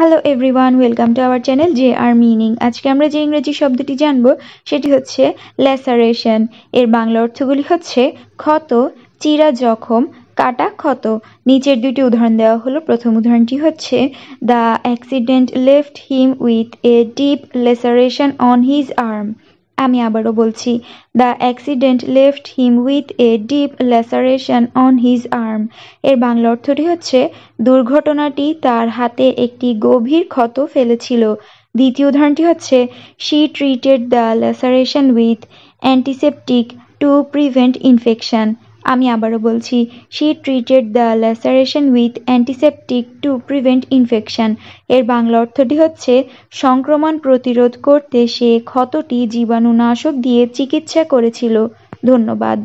hello everyone welcome to our channel J R meaning আজকে আমরা যে ইংরেজি শব্দটি জানব সেটি হচ্ছে ল্যাসারেশন এর বাংলা অর্থগুলি হচ্ছে ক্ষত চিরা জখম কাটা ক্ষত নিচের দুটি উদাহরণ দেওয়া হলো প্রথম উদাহরণটি হচ্ছে the accident left him with a deep laceration on his arm আমি আবারও বলছি the accident left him with a deep laceration on his arm এর বাংলা অর্থটি হচ্ছে দুর্ঘটনাটি তার হাতে একটি গভীর ক্ষত ফেলেছিল দ্বিতীয় উদাহরণটি হচ্ছে she treated the laceration with antiseptic to prevent infection আমি আবারও বলছি she treated the laceration with antiseptic to prevent infection এর বাংলা অর্থটি হচ্ছে সংক্রমণ প্রতিরোধ করতে সে ক্ষতটি জীবাণুনাশক দিয়ে চিকিৎসা করেছিল ধন্যবাদ